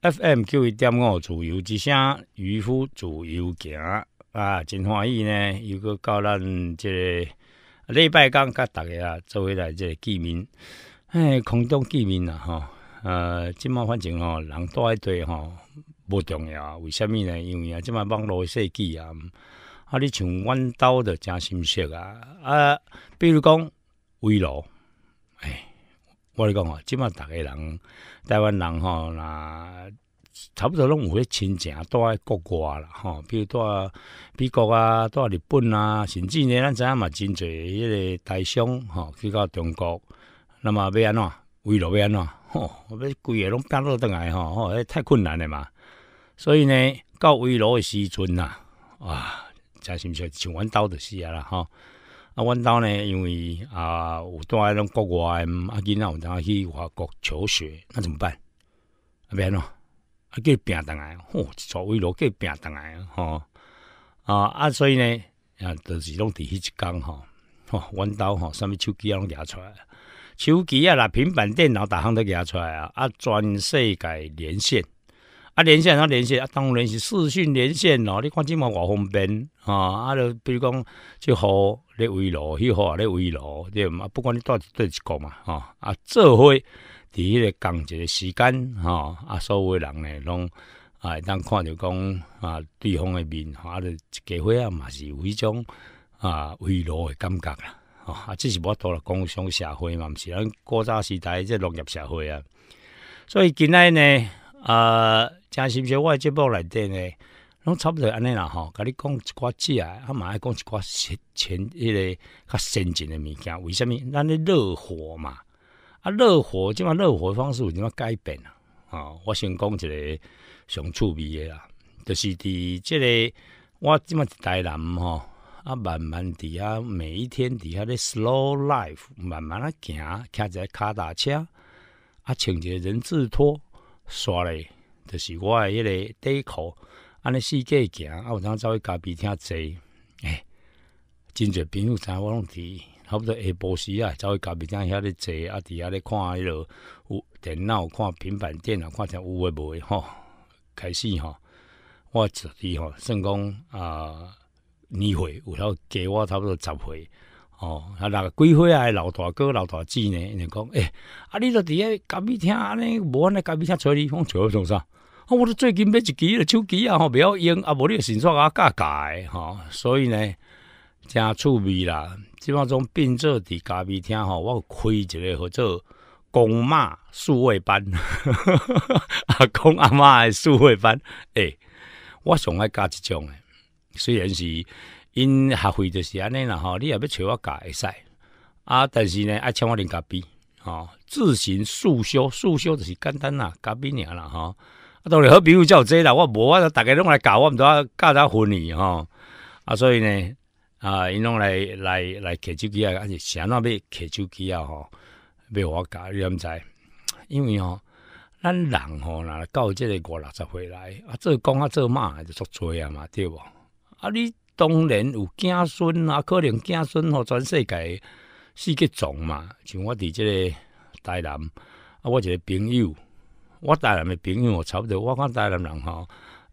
FM 九一点五，自由之声，渔夫自由行啊！真欢喜呢，又阁到咱即礼拜天，甲逐个啊，做伙来即居民，哎，空中见面啊吼，呃，即满反正吼，人多一堆吼，无重要为虾物呢？因为啊，即满网络世纪啊，啊，你像阮兜的诚心说啊，啊，比如讲威罗。我咧讲吼，即满逐个人，台湾人吼，若差不多拢有迄亲情，住在国外啦，吼。比如住美国啊，住日本啊，甚至呢，咱知影嘛真侪迄个台商吼去到中国，那么要安怎？为了要安怎？吼，要规个拢打落倒来吼，吼太困难诶嘛。所以呢，到回流的时阵呐，哇，真心是上阮兜的是啊啦，吼。啊，阮兜呢？因为啊，有带拢国外，啊，金仔有们带去法国求学，那怎么办？啊，变咯，啊，计变动吼、嚯，做位录计变动啊！吼啊啊！所以呢，啊，著是拢伫迄一讲吼、吼，阮兜吼，啥物手机啊拢夹出来，手机啊啦，平板电脑逐项都夹出来啊，啊，全世界连线。啊，连线啊，连线啊，当然是视讯连线咯。你看这么偌方便啊！啊，就比如讲，就好咧围罗，又好咧围罗，对嘛？不管你到几对一个嘛，哈啊，做伙伫迄个刚节时间，哈啊，所有人呢，拢哎，当看着讲啊，对方的面，啊，就家伙啊，嘛是有一种啊围炉的感觉啦，啊，这是我到啦，工商社会嘛，毋是咱古早时代即农业社会啊，所以今仔来呢。啊，真实是，我节目内底呢，拢差不多安尼啦吼。甲你讲一寡子啊，啊嘛爱讲一寡新前迄个较先进诶物件。为什物咱咧热火嘛，啊，热火即嘛热火方式有怎麽改变啊？啊，我先讲一个上趣味诶啦，就是伫即个我即嘛一代人吼，啊，慢慢伫遐，每一天伫遐咧 slow life，慢慢啊行，骑个卡踏车，啊，穿一个人字拖。刷咧，就是我诶迄个底裤，安尼四界行，啊，有通走去咖啡厅坐，哎，真侪朋友影我拢伫差不多下晡时啊，走去咖啡厅遐咧坐，啊，伫遐咧看迄落有电脑、看平板电脑、看啥有诶无诶吼，开始吼，我十岁吼，算讲啊，年岁，有了加我差不多十岁。哦，啊，那个岁啊，啊，老大哥、老大姊呢？你讲，诶，啊，你就伫个咖啡厅，安尼无安尼咖啡厅找你，我找得到啥？啊，我都最近买一支了手机啊，吼，不要用啊，无你新出阿加改吼。所以呢，诚趣味啦。即巴种变做伫咖啡厅吼，我开一个叫做公妈数位班，阿公阿妈的数位班，诶，我上爱加一种诶，虽然是。因学费就是安尼啦，吼！你也要找我教会使。啊，但是呢，爱请我练咖啡吼！自行速修，速修就是简单啦，咖啡尔啦，吼！啊，当然好，友如有这啦，我无法逐个拢来教，我毋知要教点分哩，吼！啊，所以呢，啊，因拢来来来摕手机啊，还是啥哪要摕手机啊，吼？要我教你毋知？因为吼，咱人吼，若到这个五六十岁来，啊，做工啊，做嘛就做做啊嘛，对无啊，你。当然有子孙啊，可能子孙吼全世界四个种嘛。像我伫即个台南，啊，我一个朋友，我台南诶朋友，差不多，我看台南人吼，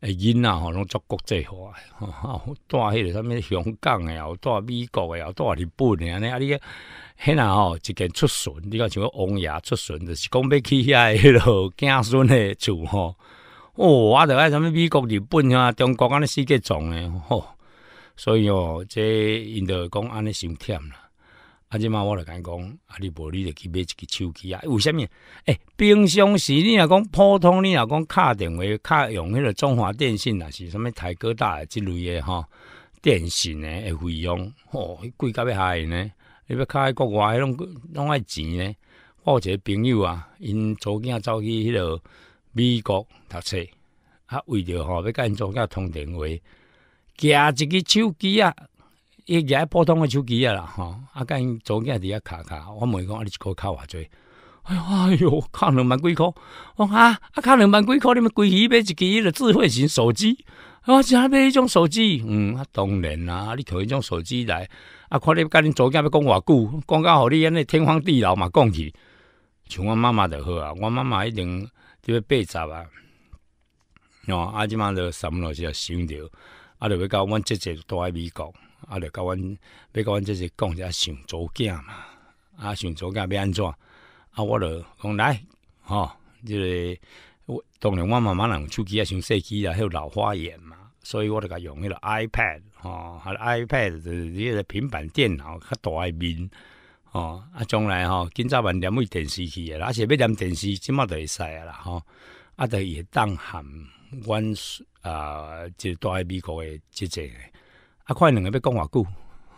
诶，人啊吼，拢足国际化，吼带迄个什物香港诶，有带美国诶，有带日本诶，安尼啊，你迄嘿啦吼，一件出巡，你看像王爷出巡，就是讲要去诶迄落子孙诶厝吼。哦，我著爱什物美国、日本啊，中国安尼四界种诶吼。所以哦，这因着讲安尼先忝啦。啊，即嘛我来讲讲，啊，丽无你着去买一支手机啊？为虾米？哎，平常时你若讲普通，你若讲敲电话敲用迄个中华电信啊，是什咪台哥大之类嘅吼，电信嘅费用，吼贵较比嗨呢？你要敲喺国外，迄种，拢爱钱呢。我有一个朋友啊，因昨天走去迄个美国读册，啊为着吼要甲因中介通电话。夹一支手机啊，一夹普通的手机啊啦，吼！啊，甲因早间伫遐卡卡，我问伊讲：啊，你一个卡偌济？哎呦哎呦，卡两万几箍，我讲啊，阿卡两万几箍，你咪规起买一支迄个智慧型手机。我只买迄种手机，嗯，啊，当然啦，你摕迄种手机来，啊，看你甲恁早间要讲偌久，讲到互你安尼天荒地老嘛讲起。像我妈妈就好啊，我妈妈一定就要八十啊。哦，啊，即满就什么老是啊，想着。啊，就要甲阮直接住喺美国，啊，就甲阮，要甲阮直接讲一下上左囝嘛，啊，上组囝要安怎？啊，我就讲来，吼，就个我当然我慢慢用手机啊，上手机啊，迄有老花眼嘛，所以我就甲用迄个 iPad，吼，还 iPad 就是迄个平板电脑，较大诶面，哦，啊，将来吼，今早晚连个电视机啦，而且要连电视，即马就会使啦，吼，著就会当含。阮啊，就待美国诶，即者啊，看两个要讲偌久，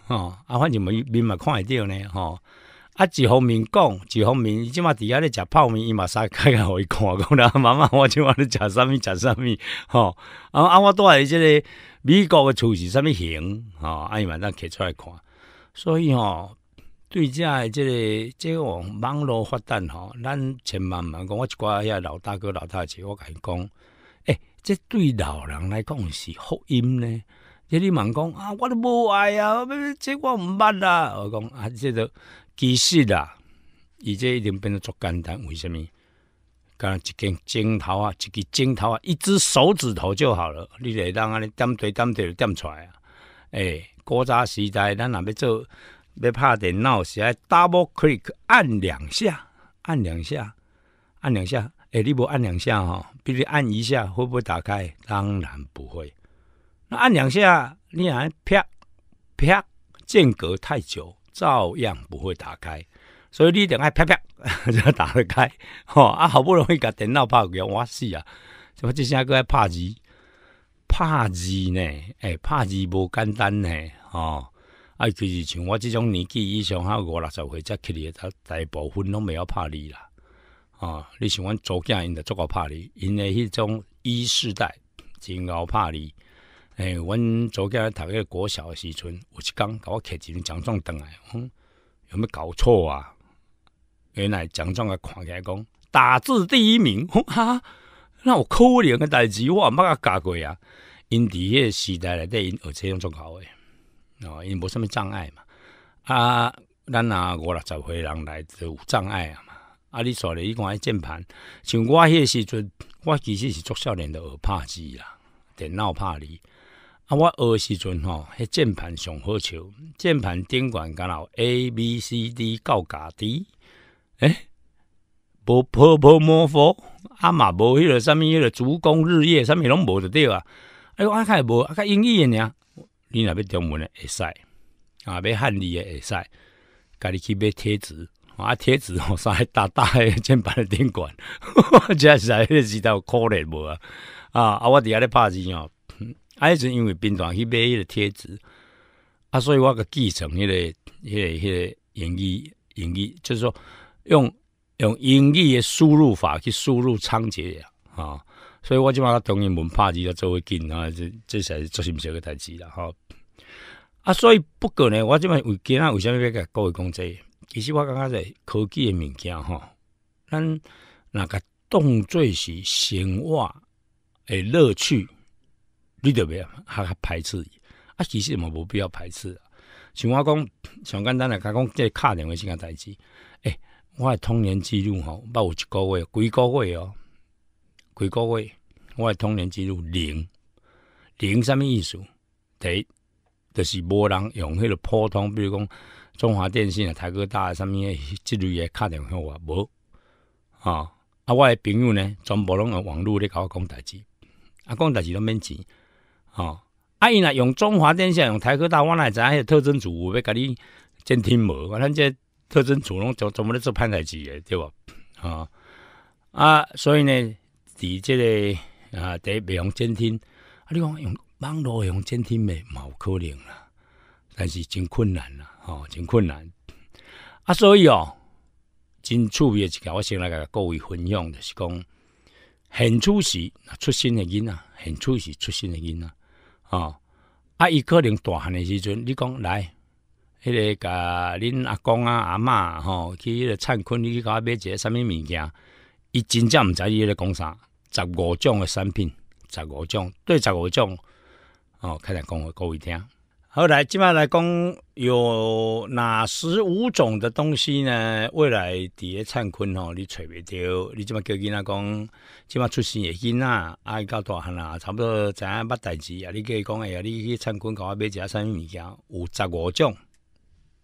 吼，啊，反正面面嘛看会着呢，吼，啊，一方面讲，一方面，伊即马伫遐咧食泡面，伊嘛啥开开互伊看，讲啦，妈妈，我即马咧食啥物，食啥物，吼，啊，啊，我待即个美国诶厝是啥物型，吼，啊，伊嘛咱摕出来看，所以吼，对，遮个即个即个网络发展，吼，咱千万毋茫讲，我一寡遐老大哥、老大姐，我甲伊讲。这对老人来讲是福音呢。这你忙讲啊，我都无爱啊，这我毋捌啦。我讲啊，这都其实啊，伊这已经变得足简单。为什么？干一根镜头啊，一支镜头啊，一只手指头就好了。你来当安尼点对点对点出来啊。诶，古早时代咱若要做要拍电脑时，double click 按两下，按两下，按两下。哎，你无按两下哈，比如按一下会不会打开？当然不会。那按两下，你还啪啪间隔太久，照样不会打开。所以你等下啪啪才 打得开。哈啊，好不容易甲电脑拍个，我死啊！怎么这些个拍字？拍字呢？哎，拍字无简单呢。哈，啊，就是像我这种年纪以上哈，五六十岁才去的，他大部分拢没有拍字啦。啊！你想阮祖家因的足够拍你，因诶迄种一世代真牛拍哩。诶，阮祖家咧读个国小时阵，有一工甲我摕一张奖状登来，哼、有没搞错啊？原来奖状个看起来讲打字第一名，哈！那我可怜个代志，我甲教过啊。因伫个时代内底，因学且种足考诶，哦，因无什物障碍嘛。啊，咱啊，五六十岁人来，就有障碍啊。啊！你咧，你看迄键盘，像我迄时阵，我其实是做少年的学拍字啦，电脑拍字。啊，我学时阵吼，迄键盘上好笑，键盘顶管敢有 A、B、C、D 到嘎、己，诶，无破、无模糊，啊嘛无迄个啥物迄个主攻日夜，啥物拢无得着啊！哎，我较无，较英语的尔，你若要中文的，会使啊，要汉语的，会使，家己去买贴纸。啊，贴纸哦，上啥大大的键盘的电管，这 是在知道可怜无啊啊！啊，我底下的拍吉哦，啊，还是因为兵团去买个贴纸啊，所以我的继承那个那个那个英语英语，就是说用用英语的输入法去输入仓颉啊，所以我就把同音文拍吉要做会紧啊，这这才是做些不些个大事啦，哈。啊，所以不过呢，我这边为囡仔为什么要给各位讲这资？其实我感觉在科技的物件，吼，咱那个动作是生活诶乐趣，你特别还排斥，啊，其实嘛，无必要排斥啊。像我讲，上简单咧，讲讲这敲电话先个代志，诶，我的童年记录，吼，捌有一个月，几个月哦，几个月，我的童年记录零零，啥物意思？第一，就是无人用迄个普通，比如讲。中华电信啊，台科大上面么诶，这类诶卡电话无啊啊！我诶朋友呢，全部拢用网络咧我讲代志，啊讲代志拢免钱啊！啊，伊若用中华电信、用台科大，我若会知迄个特征组要甲你监听无？我咱这特征组拢总全部咧做歹代志诶，对无啊啊，所以呢，伫即个啊伫网用监听，啊你讲用网络用监听诶，冇可能啦。但是真困难啦，吼，真困难啊！所以哦，真趣味诶一个，我先来甲各位分享的是讲，现出席出新诶囡仔，现出席出新诶音仔吼啊，伊可能大汉诶时阵，你讲来，迄个甲恁阿公啊、阿嬷吼，去迄个灿坤，你去我买者什物物件？伊真正毋知伊咧讲啥，十五种诶产品，十五种，对，十五种哦，开始讲互各位听。后来，即马来讲有哪十五种的东西呢？未来伫咧餐馆吼，你揣袂着，你即马叫囡仔讲，即马出生的囡仔啊，到大汉啊，差不多知影捌代志啊，你叫伊讲哎呀，你去餐馆搞啊买一下啥物物件？有十五种，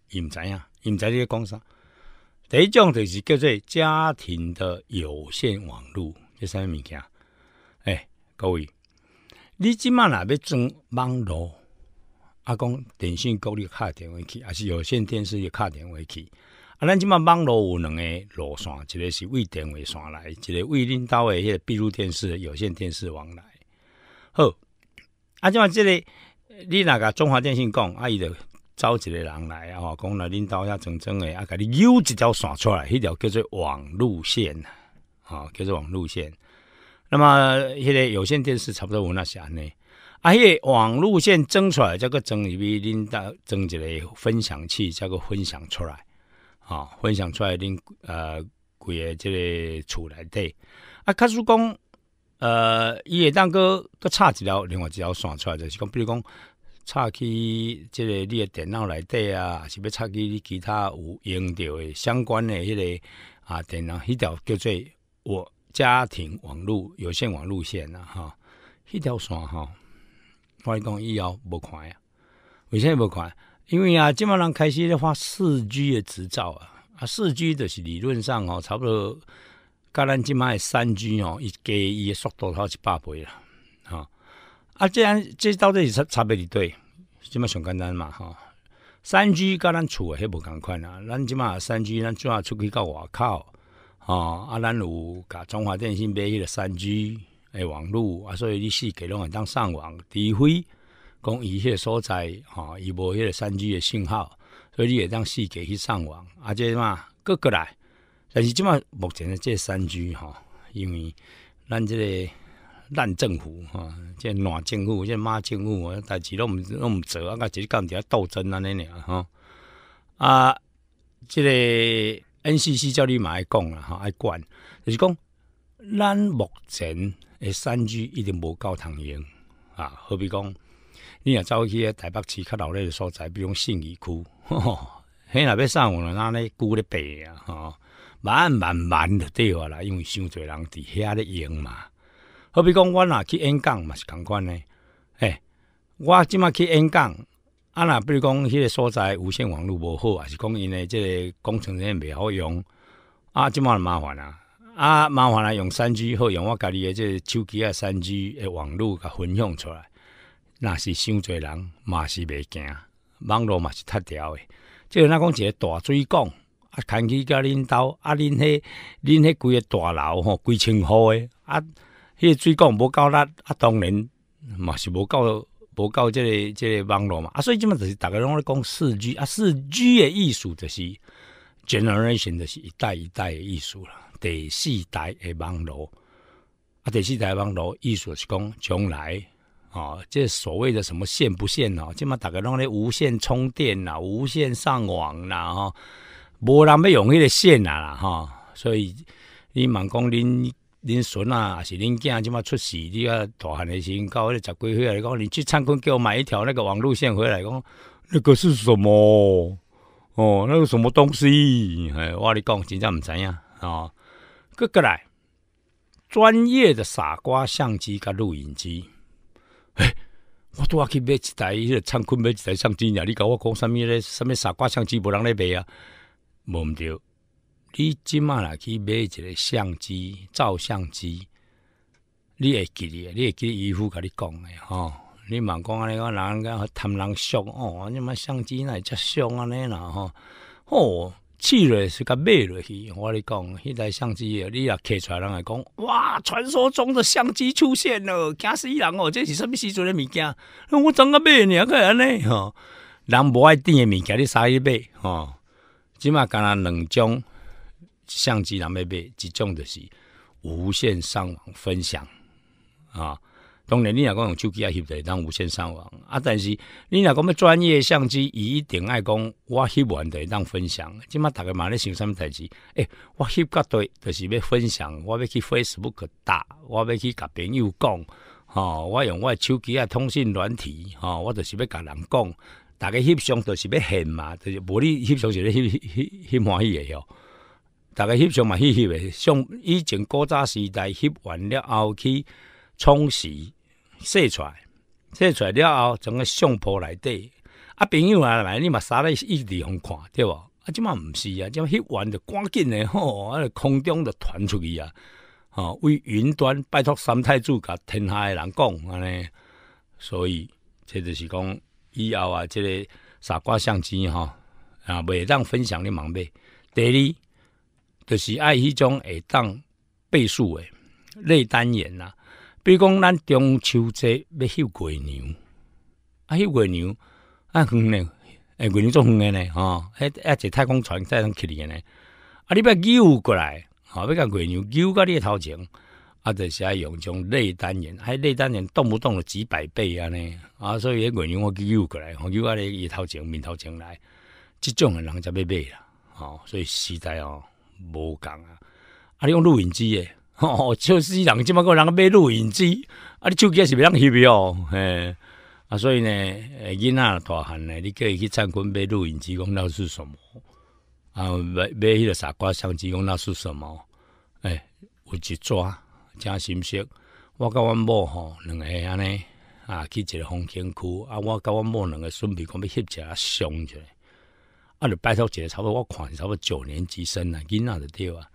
伊毋知影，伊毋知你咧讲啥？第一种就是叫做家庭的有线网络，叫啥物物件？哎，各位，你即马若要装网络？啊，讲电信高你敲电话去，还是有线电视也敲电话去。啊，咱即满网络有两个路线，一个是为电话线来，一个为领导诶迄个闭路电视、有线电视网来。好，啊，即嘛即个你若甲中华电信讲，啊，伊的招一个人来啊？讲来领导遐整整诶，啊，甲你拗一条线出来，迄条叫做网路线呐，啊，叫做网路线。那么迄个有线电视差不多有那安尼。啊！迄网路线整出来，这个入一恁搭整一个分享器，这个分享出来，啊，分享出来，恁呃规个这个出来底啊，可叔讲，呃，伊会当个个差几条，另外几条刷出来就是讲，比如讲，插去这个你的电脑来底啊，是要插去其他有用到的相关的迄个啊电脑，一条叫做我家庭网路有线网路线啊，哈，一条刷哈。我讲以后无看啊？为啥无看？因为啊，即满人开始咧发四 G 的执照啊，啊，四 G 就是理论上哦，差不多，甲咱即满的三 G 哦，一加伊的速度它一百倍啦，哈。啊，这样这到底是差差别伫对？即麦上简单嘛哈。三 G 甲咱厝迄无共款啊？咱即麦三 G 咱主要出去到外口，哦，啊，咱有甲中华电信买迄个三 G。诶网络啊，所以你四拢会当上网，除非讲伊迄个所在吼，伊无迄个三 G 诶信号，所以你会当四给去上网，啊，即嘛各过来，但是即嘛目前即这三 G 吼，因为咱即个烂政府哈，即烂政府，即妈政府，代志拢毋拢毋做啊，甲直接干掉斗争安尼俩吼啊，即个 NCC 叫你爱讲啊，吼，爱管，就是讲咱目前。诶，三 G 一定无够通用啊！好比讲，你若走去台北市较闹热的所在，比如讲信义区，吼，因那边上网咧，哪咧古咧白啊，吼，慢慢慢就对话啦，因为伤侪人伫遐咧用嘛。好比讲，我若去演讲嘛是共款呢，诶，我即嘛去演讲，啊，那比如讲，迄个所在无线网络无好，还是讲因为个工程人袂好用，啊，即嘛麻烦啊。啊！麻烦来用三 G，或用我家己诶，即手机啊，三 G 诶，网络甲分享出来，那是伤侪人嘛是袂惊，网络嘛是失调诶。即个哪讲一个大水讲啊，牵起交恁兜啊，恁迄恁迄几个大楼吼，几千户诶啊，迄个水讲无够力啊，当然嘛是无够无够即个即个网络嘛。啊，所以即嘛就是逐个拢咧讲四 G 啊，四 G 诶，艺术就是 generation 就是一代一代诶，艺术啦。第四代诶网络，啊，第四代网络意思是讲，从来啊，这所谓的什么线不线哦，即嘛大概拢咧无线充电啦，无线上网啦，哦，无人要用迄个线啦啦，哦，所以你茫讲恁恁孙啊，还是恁囝，即嘛出事，你啊大汉诶时，到迄个十几岁啊，你讲你去餐馆叫我买一条那个网路线回来，讲那个是什么？哦，那个什么东西？哎，我你讲，真正毋知呀啊。各个来专业的傻瓜相机甲录影机，哎，我都要去买一台，迄个仓库买一台相机呀！你搞我讲什么咧？什么傻瓜相机无人来卖啊？无毋着，你即马来去买一个相机，照相机，你会记咧？你会记伊父甲你讲的吼？你茫讲安尼讲人家贪人俗哦，你妈相机会遮俗安尼啦吼、哦。试落是甲买落去，我咧讲，迄台相机你若摕出来人来讲，哇，传说中的相机出现了，惊死人哦！这是什么时阵的物件？我怎个买呢？个人呢？吼，人无爱订的物件，你啥去买？吼，即码干那两种相机人袂买，一种就是无线上网分享啊。当然，你若讲用手机翕，摄的当无线上网啊，但是你若讲要专业相机，伊一定爱讲我翕完的当分享。即摆逐个嘛咧想什么代志？哎，我翕角度就是要分享，我要去 Facebook 大，我要去甲朋友讲。吼，我用我的手机啊，通讯软体。吼，我就是要甲人讲。逐个翕相就是要现嘛，就是无你翕相是咧翕翕翕欢喜的哟。个翕相嘛，翕翕的相，以前古早时代翕完了后去。冲洗、洗出来、洗出来了后，整个相簿内底，啊，朋友来来，你嘛撒了一地红看，对无啊，即嘛毋是啊，即嘛翕完就赶紧诶吼，啊，空中就传出去啊，吼，为云端拜托三太子甲天下诶人讲安尼，所以，这就是讲以后啊，即个傻瓜相机吼啊，袂当分享你忙未？第二，就是爱迄种会当倍数诶，内单眼呐。比如讲，咱中秋节要吸月牛，啊，吸月牛，啊，远嘞，哎，月牛做远个呢，吼，还还坐太空船载上去个呢，啊，你把叫过来，吼，要甲月牛叫个你头前，啊，就是用种内单元，还内单元动不动了几百倍啊呢，啊，所以月牛我叫过来，叫个你一头前面头前来，这种的人才要买啦，吼，所以时代哦，无讲啊，啊，你用录音机耶。哦，笑死人这么个，人买录音机，啊，你手机也是袂当翕片哦，嘿，啊，所以呢，诶，囡仔大汉呢，你叫伊去参馆买录音机，讲那是什么？啊，买买迄个傻瓜相机，讲那是什么？哎，有一抓，加心说，我甲阮某吼两个安尼，啊，去一个风景区，啊，我甲阮某两个顺便讲要翕一下相出来，啊，你拜托，一个差不多我看差不多九年级生啊，囡仔的对啊。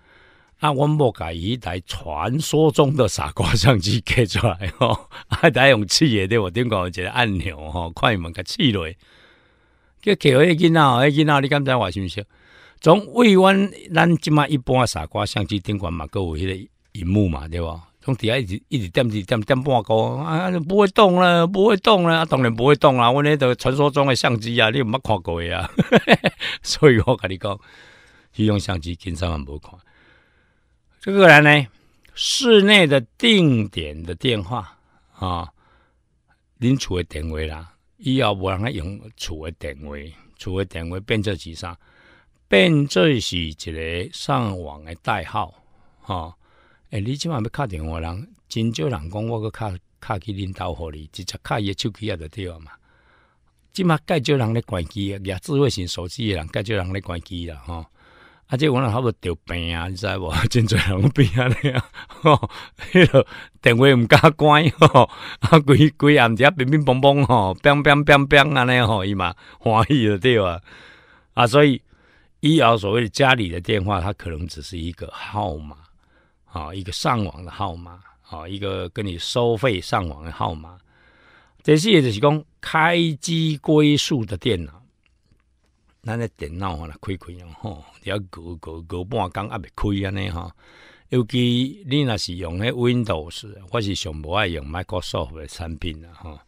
啊，阮无甲伊台传说中的傻瓜相机摕出来吼，啊，台用气诶，对无？顶悬有一个按钮吼，看伊们甲气落。叫摕互迄囝仔，迄囝仔你敢知话是毋是？总为阮咱即马一般诶傻瓜相机顶悬嘛，各有迄个荧幕嘛，对无？从底下一直一直点一直点点半个，啊，不会动了，不会动了，当然不会动啦。阮迄个传说中诶相机啊，你毋捌看过诶啊，所以我甲你讲，迄种相机经常万无看。这个人呢，室内的定点的电话啊，您厝的电话啦，以后无人用厝的电话，厝的电话变做是啥？变做是一个上网的代号啊！哎，你今晚要敲电话人，真少人讲我个敲敲去恁兜互你，直接敲伊手机啊着掉嘛。即满介少人咧关机啊，智慧型手机的人介少人咧关机啦吼。啊！即我老不无得病啊，你知无？真侪人病啊，尼啊！哦，迄个电话毋敢关吼，啊，规规暗只乒乒乓乓吼，乒乒乒乒安尼吼，伊嘛欢喜了对吧？啊，所以，医疗所谓的家里的电话，它可能只是一个号码啊，一个上网的号码啊，一个跟你收费上网的号码，这是也是讲开机归宿的电脑。咱个电脑吼若开开哦吼，了个个个半工也袂开安尼吼。尤其你若是用迄 Windows，我是上无爱用 Microsoft 的产品啦吼。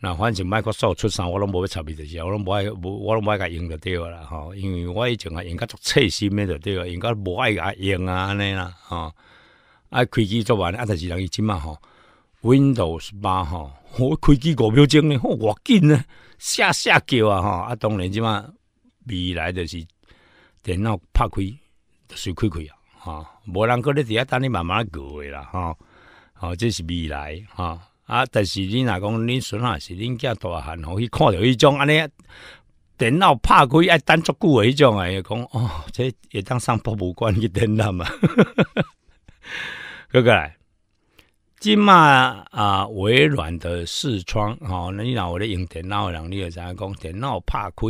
那反正 Microsoft 出三我拢无要插伊著是，我拢无爱，无我拢无爱甲用着对啦吼。因为我以前啊，用较足细心咧，对对，用较无爱甲用啊安尼啦吼。啊，开机做完啊，但是人伊即满吼？Windows 八吼，我开机五秒钟咧，偌紧咧，下下叫啊吼，啊当然即满。未来著是电脑拍开就随开开啊，吼无人搁咧伫遐等你慢慢过诶啦，吼吼好、这是未来，吼啊，但是你若讲恁孙啊，是恁囝大汉吼，去看着迄种安尼。电脑拍开爱等足久诶，迄种诶，讲哦，这会当上博物馆去展览嘛？哥 哥，即嘛啊，微软的视窗吼，那、哦、你若有咧用电脑诶人，你会知影讲电脑拍开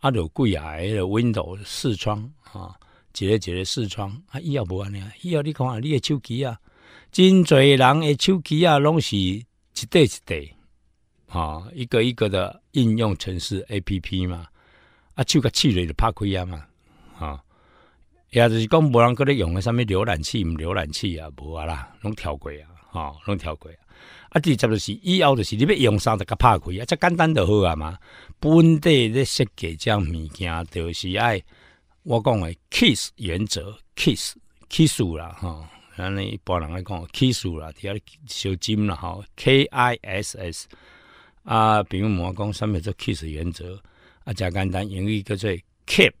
啊，就贵啊！迄个 w i n d Windows 视窗啊，一个一个视窗啊，以后无安尼啊，以后你看啊，你诶手机啊，真侪人诶，手机啊，拢是一块一块啊，一个一个的应用程式 A P P 嘛，啊，手甲气雷就拍开啊嘛，啊，也就是讲无人个咧用诶啥物浏览器，毋浏览器啊，无啊啦，拢跳过啊，吼，拢跳过啊。啊，第二就是以后就是你要用啥就甲拍开啊，才简单就好啊嘛。本地咧设计只物件，就是爱我讲诶 KISS 原则，KISS，KISS 啦，吼，安尼一般人来讲，KISS 啦，第二小金啦，吼 k I S S，啊，比如我讲上面做 KISS 原则，啊，加简单英语叫做 Keep，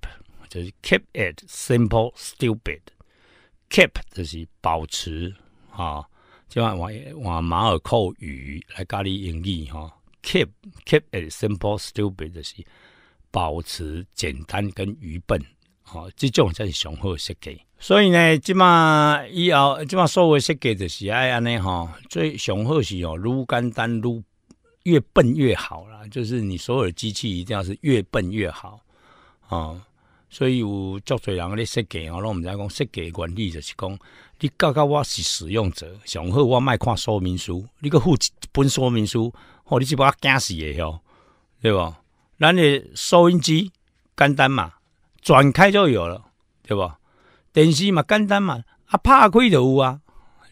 就是 Keep it simple stupid，Keep 就是保持，啊，就按换换马尔扣语来教你英语，吼、keep keep it simple stupid 就是保持简单跟愚笨，哦，这种才是上好设计。所以呢，即马以后即马所谓设计就是爱安尼，吼，最上好是哦，愈简单愈越笨越好啦，就是你所有机器一定要是越笨越好，哦。所以有足侪人咧设计拢毋知影讲设计原理就是讲，你教教我是使用者，上好我卖看说明书，你个附本说明书，吼你是把我惊死诶吼，对无？咱诶收音机简单嘛，转开就有了，对无？电视嘛简单嘛，啊拍开就有啊，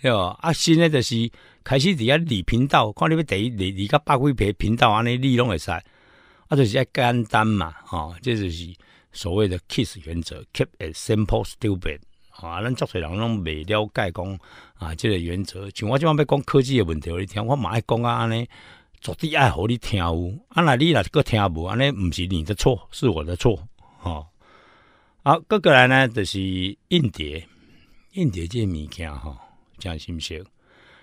对无？啊新诶就是开始伫遐理频道，看你要第你你个百几撇频道安尼理拢会使，啊就是爱简单嘛，吼，这就是。所谓的 “kiss” 原则，“keep it simple stupid”，啊，咱足侪人拢未了解讲啊，即个原则。像我即摆要讲科技的问题，你听我嘛爱讲啊安尼，绝对爱互你听。有，啊，若你若是个听无，安尼毋是你的错，是我的错。好，啊，个个来呢，就是印碟，印碟个物件哈，真毋是？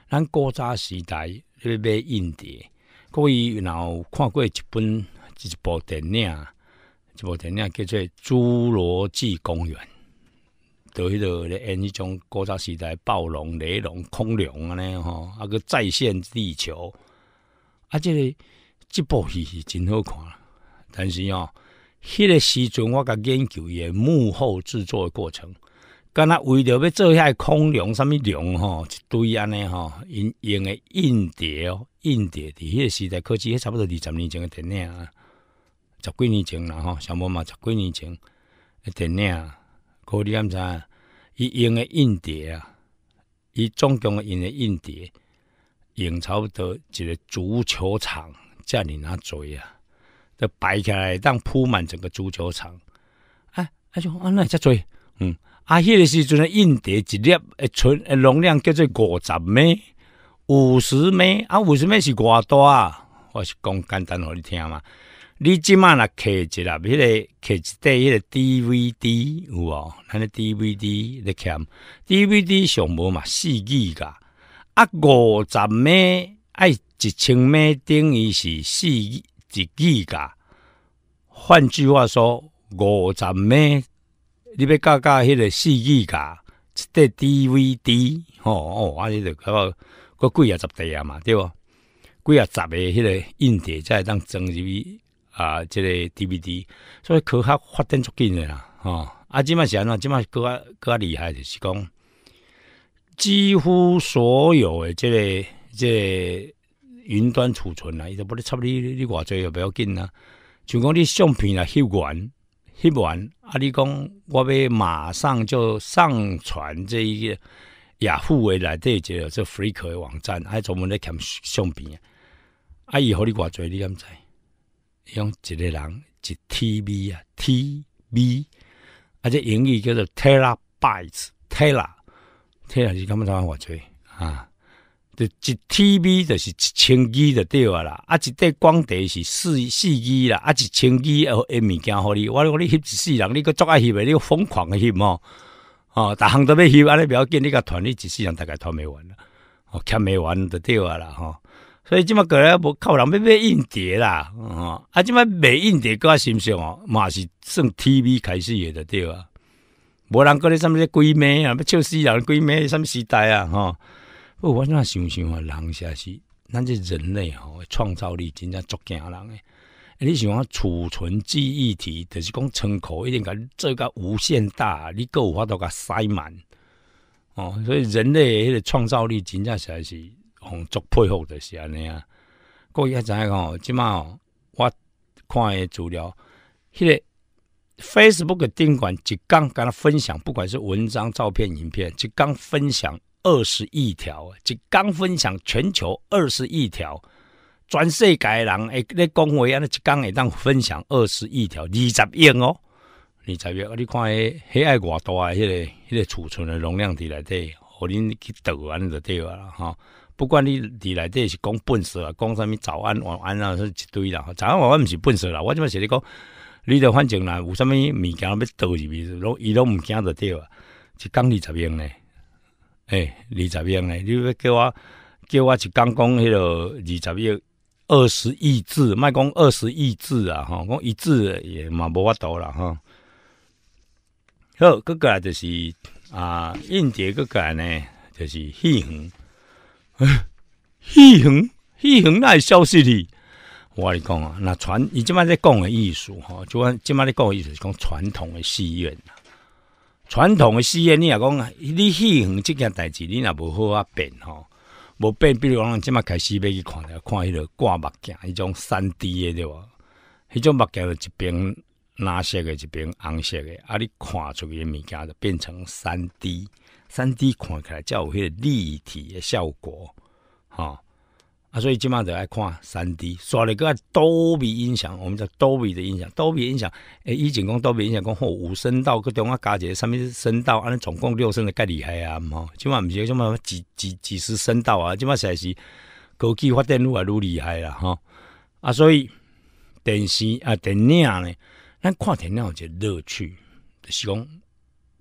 咱古早时代就买印碟，各位然后看过一本一部电影。一部电影叫做《侏罗纪公园》，在迄、道咧演迄种古早时代暴龙、雷龙、恐龙安尼吼，啊个再现地球。啊，即个即部戏是真好看，但是哦，迄个时阵我甲研究也幕后制作的过程，敢若为了要做遐恐龙、啥物龙吼一堆安尼吼，用用的印碟哦，印碟，伫迄个时代科技差不多二十年前的电影啊。十几年前啦吼，小妹嘛？十几年前，电影，啊，光碟啊，伊用的硬碟啊，伊总共用的硬碟，用差不多一个足球场遮尔拿侪啊，都摆起来，当铺满整个足球场。哎，啊，就啊那才济。嗯，啊，迄个时阵硬碟一粒，存容量叫做五十枚，五十枚啊，五十枚是偌大啊？我是讲简单，互你听嘛。你即卖若刻一粒迄个刻一块迄个 DVD 有无？那个 DVD 咧看，DVD 上无嘛四 G 噶？啊，五十码要一千码，等于是四 G，一 G 噶。换句话说，五十码你要加加迄个四 G 噶，一块 DVD 吼哦，尼著就搞个几啊十台啊嘛，对无？几啊十个迄个硬碟会当装入去。啊，这个 DVD，所以科学发展足紧的啦，吼！啊，即嘛是安怎，即嘛是搁较搁较厉害，就是讲，几乎所有的这个即、这云端储存啊，伊都不哩差不多你偌济也不要紧啦。就讲你相片啊翕完翕完，啊，你讲我要马上就上传这一个雅虎诶内底就这 Flickr 的网站，还专门在捡相片啊，阿姨和你偌济你敢知？用一个人一 TB 啊，TB，啊，且英语叫做 t e r a b y t e s t e r a b t e a 是干么子啊？我做啊，一 TB 就是一千 G 就对啊啦，啊，一块光碟是四四 G 啦，啊，一千 G 哦，A 物件互你，我我你一世人，你个作翕诶，你个疯狂的翕哦，哦，逐项都要翕，安尼不要紧，你个团你一世人大概团未完啦，哦，欠未完就对啊啦吼。所以即摆过来无靠人要卖影碟啦，吼啊！即摆卖影碟，搁较新鲜哦，嘛是从 T V 开始的对啊。无人过咧什么鬼妹啊？要笑死人鬼妹什么时代啊？哈！我我想想想啊，人诚是，咱这人类哦，创造力真正足惊人诶。你喜欢储存记忆体，就是讲仓库一定够，做个无限大，你够有法度甲塞满。哦，所以人类迄个创造力真正实在是。好，足佩服的是安尼啊！过知影吼，即马哦，我看资料，迄个 Facebook 个管一只刚甲他分享，不管是文章、照片、影片，一刚分享二十亿条，一刚分享全球二十亿条，全世界人诶咧讲话，安尼，一刚会当分享二十亿条，二十亿哦，二十亿，你看迄迄爱偌大，诶，迄个迄个储存的容量伫内底，互恁去倒安尼就对啊啦，哈。不管你伫来这是讲笨事啊，讲什么早安晚安啊，是一堆啦。早安晚安毋是笨事啦，我怎么写你讲？你着反正啦，有啥物物件要倒入去，拢伊拢唔惊得着啊。一讲二十名呢，诶，二十名呢，你要叫我，叫我一讲讲迄个二十亿，二十亿字，卖讲二十亿字啊，吼，讲一字也嘛无法度啦，吼。好，个个就是啊，印第个个呢，就是戏红。戏 行戏行，那消息哩！我讲啊，那传，伊今麦在讲诶意思，吼，就按今麦咧讲诶意思，是讲传统嘅戏院。传统诶戏院，你也讲啊，你戏行这件代志，你若无好啊变吼，无变。比如讲，今麦开始要去看咧，看迄个挂目镜，迄种三 D 诶对无迄种目镜就一边蓝色诶，一边红色诶啊，你看出去诶物件就变成三 D。三 D 看起来才有迄个立体的效果，吼啊，所以即摆著爱看三 D，刷一个多米音响，我们叫多米的音响，多米音响诶以前讲多米音响讲吼五声道，个中华加姐上面是声道，安尼总共六声道咁厉害啊，吼，即摆毋是今嘛几几几十声道啊，即摆实在是科技发展愈来愈厉害了吼啊，所以电视啊电影呢，咱看电影有个乐趣，就是讲。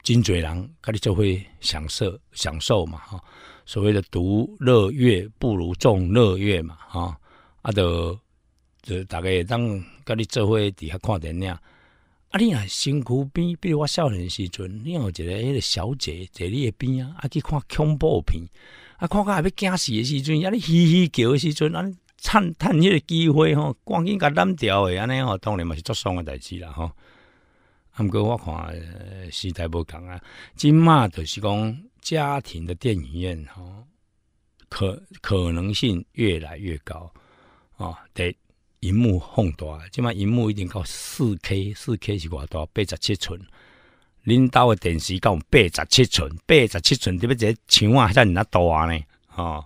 金嘴人，甲你做伙享受享受嘛，哈，所谓的独乐乐不如众乐乐嘛，哈，啊著就大概当甲你做伙底下看电影，啊，你啊辛苦边，比如我少年时阵，另有一个迄个小姐坐你边啊，啊去看恐怖片，啊，看看要惊死的时阵，啊，你嘻嘻叫的时阵，啊，你趁趁迄个机会吼，赶紧甲揽调的安尼吼，当然嘛是足爽的代志啦，吼。啊，毋过我看时代无共啊，即嘛著是讲家庭的电影院吼，可可能性越来越高哦，得银幕放大，即嘛银幕已经到四 K，四 K 是偌大，八十七寸。恁兜的电视到八十七寸，八十七寸特别这墙啊，在哪多大呢？哦，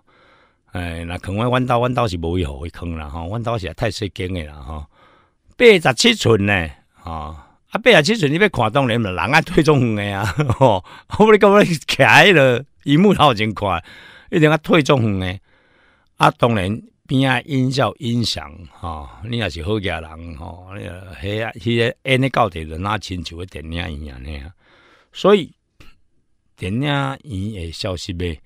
哎，那可咧弯道弯道是无要伊坑啦吼，弯道是太细间诶啦吼，八十七寸呢？吼。啊变啊即阵你要看当然嘛，人啊推种远诶啊 吼好不容易讲欲徛迄落伊木头已看，垮一定爱推种远诶啊当然边啊音效音响吼你若是好惊人吼你啊迄个演诶到底人若亲像迄电影院安尼所以电影院会消失未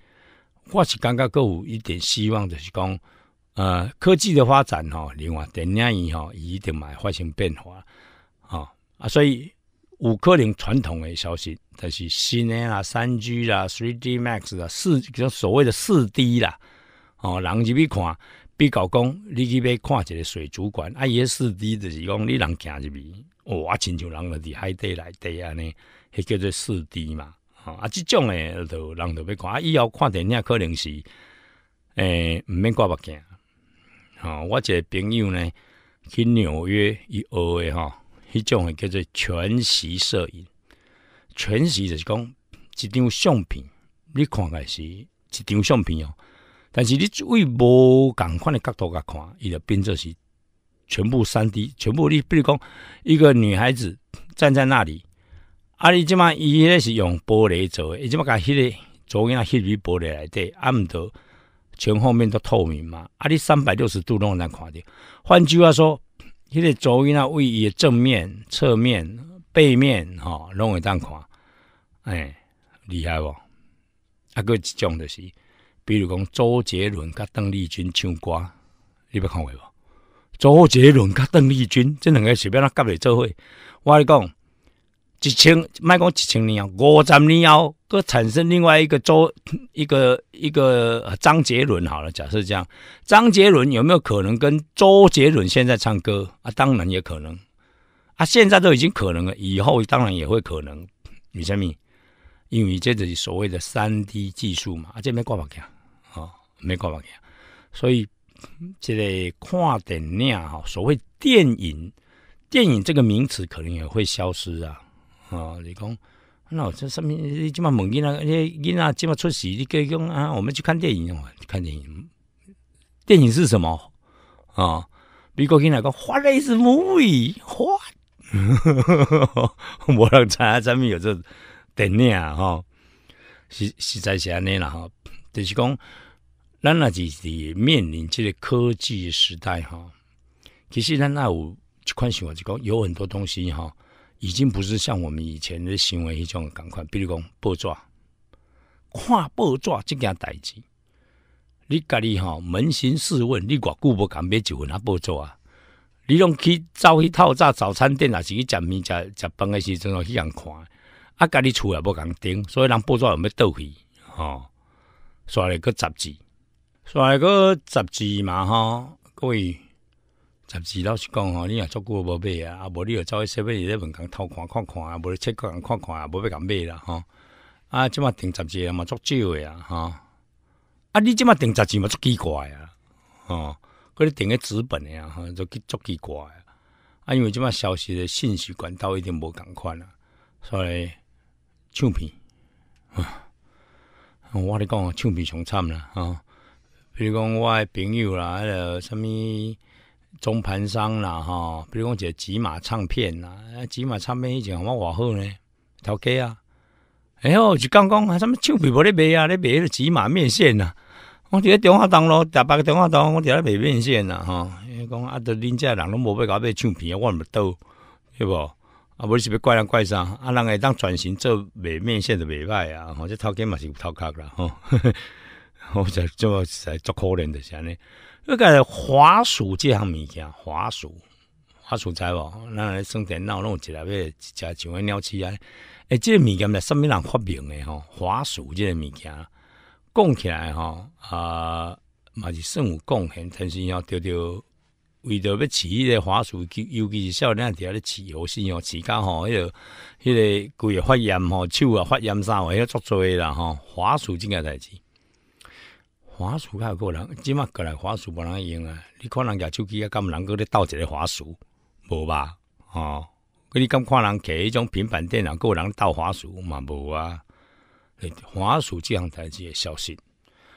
我是感觉佫有一点希望就是讲呃科技的发展吼另外电影院吼伊一定嘛会发生变化啊，所以五可能传统的消息，但是新诶啦，三 G 啦，Three D Max 啦，四，像所谓的四 D 啦，哦，人去看，比较讲，你去要看一个水族馆，啊，伊也四 D，就是讲你人行入哦，哇，亲像人落伫海底内底安尼，迄叫做四 D 嘛。啊，即种诶，都人就看，啊，以后看电影可能是诶，毋免挂目镜。好，我一个朋友呢，去纽约伊学诶，哈。迄种叫做全息摄影，全息就是讲一张相片，你看来是，一张相片哦。但是你为无共款的角度甲看，伊就变作是全部三 D，全部你比如讲一个女孩子站在那里，啊，你即马伊咧是用玻璃做，伊即马甲迄个左眼、右眼玻璃内底啊，毋得全方面都透明嘛。啊，你三百六十度拢能看到。换句话说，伊个做伊那位伊的正面、侧面、背面，吼，拢会当看，哎，厉害无？啊个一种的是，比如讲周杰伦甲邓丽君唱歌，你捌看过无？周杰伦甲邓丽君即两个是变怎甲来做伙？我甲你讲，一千莫讲一千年，五十年后。哥产生另外一个周 一个一个张杰伦好了，假设这样，张杰伦有没有可能跟周杰伦现在唱歌啊？当然也可能啊，现在都已经可能了，以后当然也会可能。你什么？因为这是所谓的 3D 技术嘛，啊这没挂不起啊没挂不起所以这个看电影哈，所谓电影电影这个名词可能也会消失啊啊，李工。那这上面这么猛，囡啊，这囡啊，这么出事，你跟讲啊，我们去看电影哦，看电影。电影是什么啊？美国那个《花蕾》是 movie，花。呵呵呵呵呵，冇查，上面有这电影啊？哈，实实在是安呢了哈。就是讲，咱那自是面临这个科技时代哈，其实咱那有，就关心我就讲，有很多东西哈。已经不是像我们以前的行为一种赶快，比如讲报纸，看报纸这件代志，你家己吼扪心自问，你偌久无敢买一份啊报纸啊？你拢去走去透早早餐店啊，是去食面食食饭的时阵去人看，啊，家己厝也无敢顶，所以人报纸有要倒去，吼。刷一个杂志，刷一个杂志嘛吼，各位。十二老师讲吼，你若足久无买啊，啊无你又走去设备伫咧门口偷看看看啊，无去车人看看啊，无要甲买啦吼。啊，即马订十二嘛足少诶啊，吼。啊，你即马订十二嘛足奇怪啊，吼，个咧订个纸本诶啊，就足奇怪。啊，因为即马消息诶信息管道一定无共款啊，所以唱片啊，我咧讲啊，唱片上惨啦吼，比如讲我诶朋友啦，迄、落啥物？中盘商啦，吼，比如讲个吉马唱片啦，吉马唱片以前我偌好呢？头家啊，哎呦，就刚刚啊，什么唱片无咧卖啊？咧卖迄个吉马面线呐，我伫咧电话档咯，逐摆个电话档，我伫咧卖面线呐，吼，因为讲啊，都恁遮人拢无要我买唱片啊，我毋倒，对无啊，无是要怪人怪啥？啊，人会当转型做卖面线就袂歹啊，吼，这头家嘛是头壳啦，吼。我才么才做可怜的安尼。那个滑鼠这项物件，滑鼠，滑鼠在无？那来上电脑弄起来，别吃上个鸟吃啊！哎，这个物件嘞，什么人发明的吼？滑鼠这个物件，讲起来吼，啊，嘛是算有贡献，但是要丢丢。为着要饲一个滑鼠，尤其是少年底下咧饲有先要饲咖吼，迄个迄个贵发炎吼，手啊发炎啥，要作做啦吼，滑鼠这件代志。华鼠还有个人，即马过来华鼠无人用啊！你看人举手机啊，敢毋人过咧盗一个华鼠，无吧？哦，你敢看人摕迄种平板电脑有人盗华鼠嘛？无啊！华鼠即项代志也消息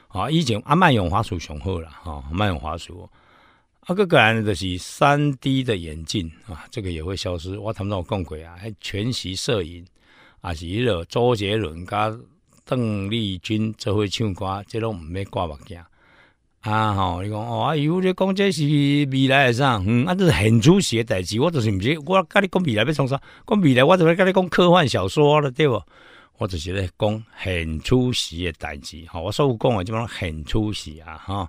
啊！以前阿曼用华鼠上课了哈，曼用华鼠。啊，个个人就是三 D 的眼镜啊，这个也会消失我头先有讲过啊，还全息摄影，啊，是迄个周杰伦甲邓丽君做伙唱歌，这种唔要挂墨镜啊！吼，你讲哦，哎呦，你讲这是未来是啥？嗯，啊，这是很出奇的代志。我就是唔是，我跟你讲未来要从啥？讲未来，我就是跟你讲科幻小说了，对不？我就是咧讲很出奇的代志。好，我所有讲啊，这边很出奇啊！哈，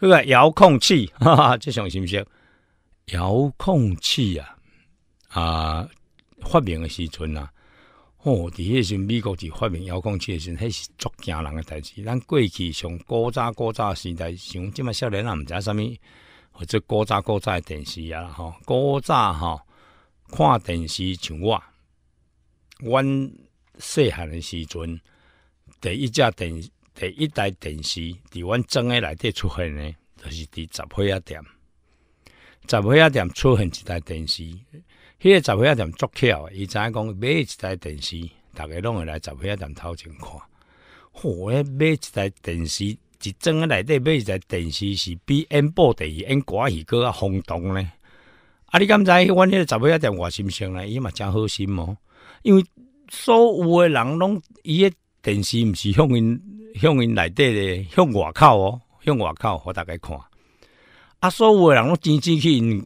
这个遥控器，哈哈，这想是不是遥控器啊？啊，发明的时阵呢？哦，迄下时美国伫发明遥控器时，阵，迄是足惊人诶代志。咱过去上古早古早时代，像即卖少年，也毋知啥物，或者古早古早诶电视啊，吼，古早吼看电视像我，阮细汉诶时阵，第一架电、第一台电视伫阮庄诶内底出现诶，就是伫十岁啊店，十岁啊店出现一台电视。迄个岁仔店足巧，伊知影讲买一台电视，逐个拢会来岁仔店头前看。吼、迄买一台电视，一装中内底买一台电视是比演播第演歌戏许较轰动咧。啊！你敢知？阮迄个杂仔店话心声咧，伊嘛诚好心哦。因为所有诶人拢伊个电视，毋是向因向因内底咧，向外口哦，向外口互逐个看。啊，所有诶人拢争先去因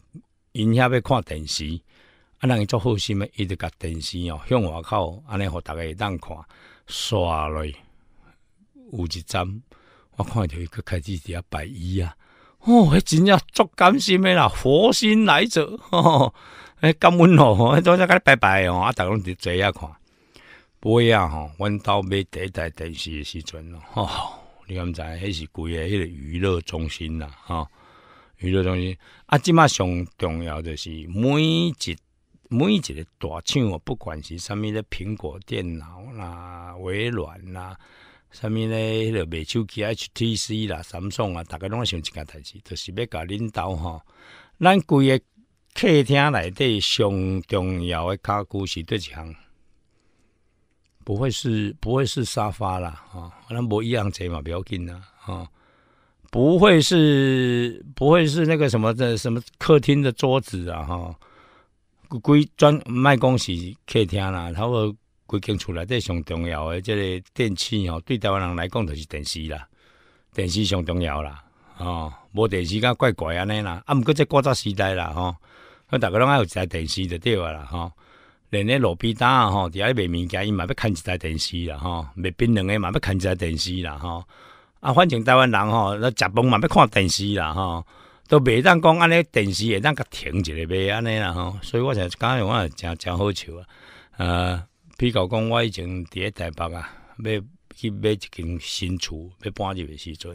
因遐要看电视。啊，人做好心诶，伊直甲电视哦向外口安尼，互逐个会当看刷落。有一站，我看着伊个开始伫遐摆衣啊，哦，迄真正足感心诶啦，佛心来者，吼、哦，哎，感恩哦，迄种甲你拜拜哦，啊，逐个拢伫坐遐看。尾啊，吼，阮兜买第一台电视诶时阵咯，吼、哦，你敢知？迄是规个迄个娱乐中心啦，吼、娱乐中心啊，即马上重要著是每一。每一个大厂，不管是上面的苹果电脑啦、微软啦，上面迄个买手机、HTC 啦、Samsung 啊，大概拢想即一件代志，就是要甲领导吼，咱规个客厅内底上重要的家具是哪一项？不会是不会是沙发啦？吼，那不一样侪嘛，不要紧啦。吼，不会是不会是那个什么的什么客厅的桌子啊？哈。规专卖讲是客厅啦，头多规间厝内最上重要的，即个电器吼，对台湾人来讲就是电视啦，电视上重要啦，吼，无电视敢怪怪安尼啦，啊，毋过即个早时代啦，吼，啊，逐个拢爱有一台电视就对啊啦，吼，连迄路边摊啊，吼，遐咧卖物件伊嘛要看一台电视啦，吼，卖槟榔的嘛要看一台电视啦，吼，啊，反正台湾人吼，那食饭嘛要看电视啦，吼。都袂当讲安尼，电视会当甲停一下袂安尼啦吼。所以我就讲，我也诚诚好笑啊！呃，比较讲，我以前伫咧台北啊，要去买一间新厝，要搬入的时阵，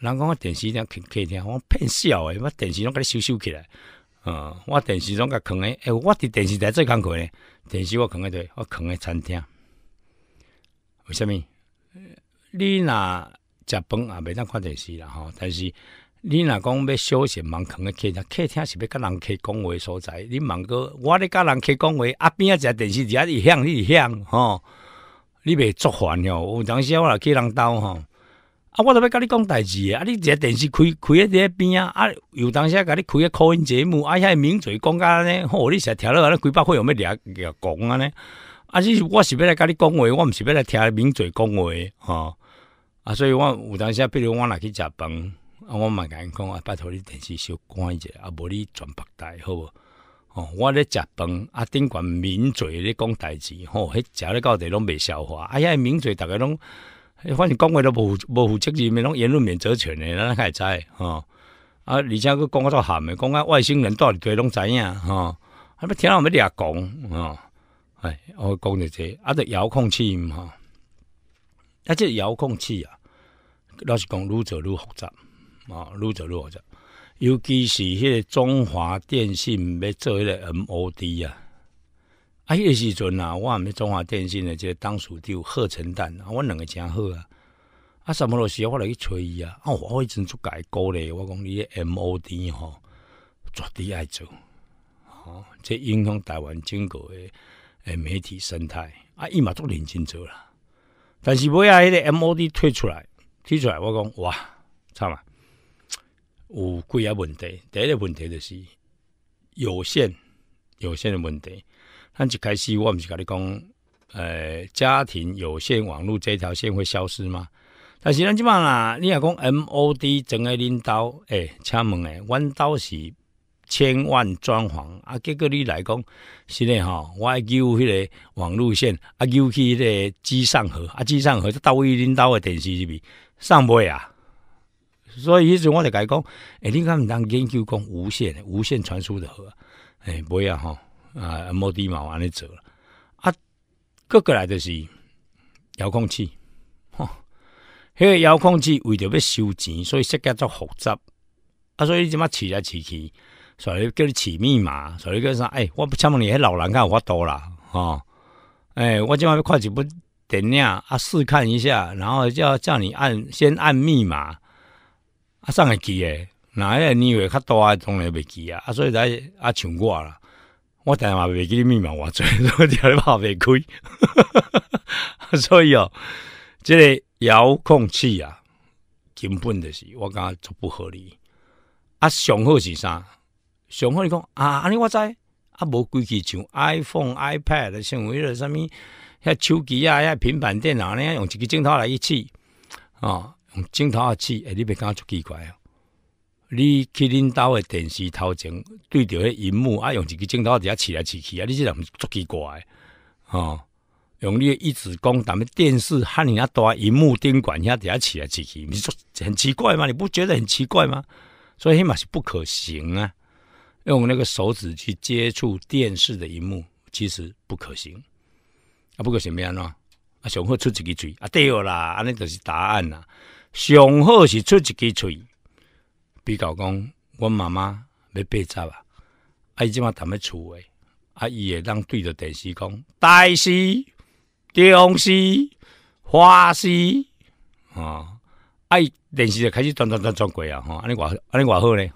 人讲我电视在客厅，我骗笑诶！我电视拢甲你收收起来，呃，我电视拢甲空诶。哎，我伫电视台做工课呢，电视我空诶对，我空诶餐厅。为虾米？你若食饭也袂当看电视啦吼，但是。你若讲要休心，忙空个，客厅，客厅是要甲人客讲话所在。你罔过，我咧甲人客讲话，啊边啊只电视机啊，一响一响，吼！你袂作烦哦。有当时我来去人兜吼，啊，我都要甲你讲代志诶。啊，你只电视开开在边啊，啊，有当时甲你开个口音节目，啊，遐名嘴讲甲安尼，吼，你实听落，尼几百块有咩掠掠讲安尼？啊，你我是要来甲你讲话，我毋是要来听名嘴讲话，吼！啊，所以我有当时比如我若去食饭。啊，我因讲啊，拜托你电视小关一下，啊，无你全白带好无？哦，我咧食饭啊，顶管抿嘴咧讲代志吼，迄食咧到底拢未消化？哎呀，抿嘴逐个拢反正讲话都无无负责任，咪拢言论免责权的，咱会知吼？啊，而且佫讲个煞含的，讲啊外星人多少队拢知影吼？啊，要听我们俩讲吼哎，我讲着这啊，着遥控器嘛？啊，这遥控器啊，老实讲愈做愈复杂。啊，做走好走，尤其是迄个中华电信要做迄个 M O D 啊！啊，迄个时阵啊，我毋是中华电信的即个当属长贺承旦，我两个诚好啊。啊，什么时候我来去催伊啊？啊，我迄阵出改鼓励，我讲你 M O D 吼，绝对爱做。哦，即影响台湾整个诶媒体生态啊，伊嘛做认真做啦。但是尾啊，迄个 M O D 退出来，退出来，我讲哇，惨啊！有几个问题？第一个问题就是有限，有限的问题。咱一开始我不是跟你讲，呃，家庭有线网络这条线会消失吗？但是咱即码啦，你若讲 MOD 整个领导，哎，请问诶，弯道是千万装潢啊？结果你来讲，是内吼，我丢迄个网路线啊，丢迄个机上盒啊，机上盒是到位领导的电视机上未啊？所以以阵我甲改讲，诶，你敢唔当研究讲无线无线传输的，诶，欸，会啊，吼，啊，摸嘛毛安尼做了，啊，个个来就是遥控器，吼，迄个遥控器为着要收钱，所以设计咗复杂，啊，所以即嘛饲来饲去，所以叫你饲密码，所以叫啥，诶，我不请问你，迄老人家有法度啦，吼，诶，我即要看一部电影啊，试看一下，然后叫叫你按，先按密码。啊，上会记诶，那迄个你以为较大，当然袂记啊。啊，所以才啊，抢我啦。我电话袂记密码，我做，我叫你拍袂开。所以哦，即个遥控器啊，根本就是我感觉足不合理。啊，上好是啥？上好你讲啊，安尼我知。啊，无规矩像 iPhone、iPad，成为迄个啥物？遐手机啊，遐平板电脑安尼用一个镜头来一试啊。用镜头啊，试，哎！你别觉足奇怪啊！你去恁兜的电视头前对着迄荧幕啊，用一个镜头直接试来试去啊！你这人足奇怪哦！用你一指讲，咱们电视和你那大荧幕顶管遐直接试来试去，你说很奇怪吗？你不觉得很奇怪吗？所以迄嘛是不可行啊！用那个手指去接触电视的荧幕，其实不可行。啊，不过是咩喏？啊，上好出一个嘴啊，对啦，安尼就是答案啦。上好是出一支喙。比较讲阮妈妈要被砸啊，伊即马踮咧厝诶，啊，伊会当对着电视讲大式、中视花吼。啊，伊电视就开始转转转转过啊，吼。安尼偌安尼偌好咧，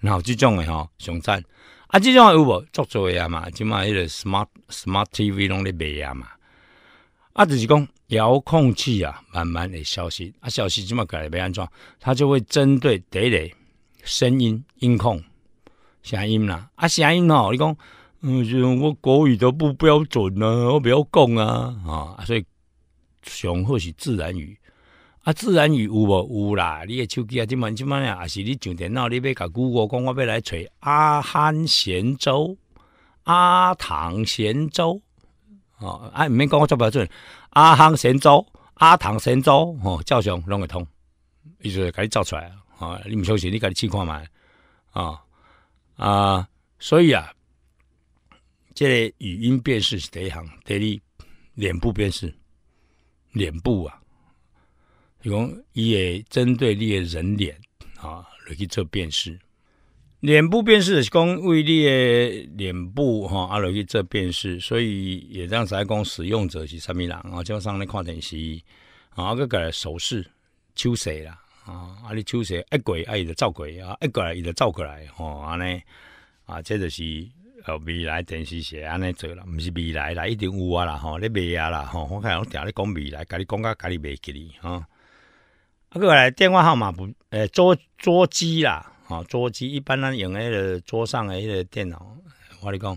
然后即种诶吼，上赞啊，即种有无做做啊嘛，即马迄个 smart smart TV 拢咧卖啊嘛，啊就是讲。遥控器啊，慢慢的消失。啊，消失这么改？没安装，它就会针对 Dee 声音音控，声音啦。啊，声音吼，你讲，嗯，我国语都不标准呢，我不要讲啊，啊，所以上好是自然语。啊，自然语有无有啦？你的手机啊，这么这么呀，还是你上电脑？你要搞谷歌，讲，我要来找阿憨贤周、阿唐贤周。哦，啊，毋免讲，我做不标准。阿亨神州、阿唐神州，吼照相拢会通，意思系甲你照出来，啊，你毋相信，你甲你试看卖，啊啊，所以啊，这语音辨识是第一行，第二脸部辨识，脸部啊，讲伊会针对你的人脸啊，来去做辨识。脸部辨识是讲为力的脸部哈，阿罗去做辨识，所以也这样在讲使用者是啥物人啊？基本上咧看电视啊，个个手势手势啦啊，阿你手势一过，阿伊就走过啊，一过来伊就走过来吼安尼啊，这就是呃未来电视是安尼做啦，毋是未来啦，一定有啊啦吼，你未啊啦吼，我看我听咧讲未来，甲你讲甲甲你袂记利吼，阿个来电话号码不诶桌桌机啦。哦，桌机一般咱用迄个桌上的迄个电脑。我你讲，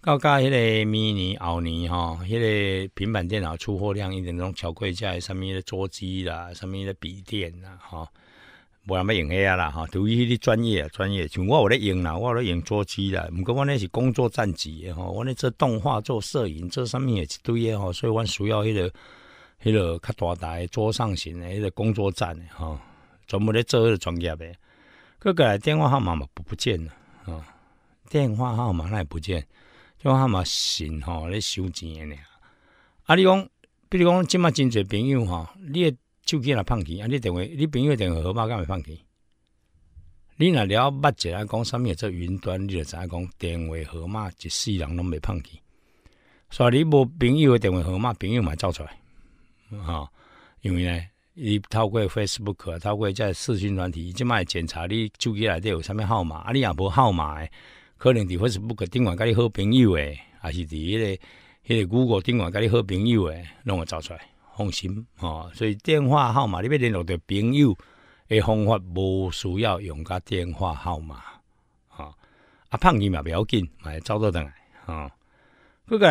到搞迄个明年后年吼，迄个平板电脑出货量一点钟，小贵价。上面的桌机啦，上面的笔电啦，哈，无人要用迄个啦，哈。除非迄个专业，专业像我有咧用啦，我有咧用桌机啦，毋过我那是工作站机，哈，我咧做动画、做摄影，这上面也一堆的，哈。所以，我需要迄个迄个较大台桌上型的迄个工作站，哈，专门咧做迄个专业的。哥哥，电话号码嘛不不见了啊！电话号码那也不见，电话号码新吼咧收钱呢。啊，你讲，比如讲，即马真侪朋友吼，你的手机若放去啊，你电话、你朋友电话号码干会放去？你若了捌一下讲，上面做云端你就知影讲，电话号码一世人拢袂放去。所以你无朋友的电话号码，朋友嘛走出来吼，因为呢。你透过 Facebook，他过在视讯软体即卖检查你手机内底有啥物号码，啊，你也无号码，可能伫 Facebook 顶完甲你好朋友诶，还是伫迄个迄个 Google 顶完甲你好朋友诶，拢会找出来，放心哦。所以电话号码你要联络着朋友诶方法，无需要用个电话号码吼、啊。拍胖嘛不要紧，会走到倒来吼。不过，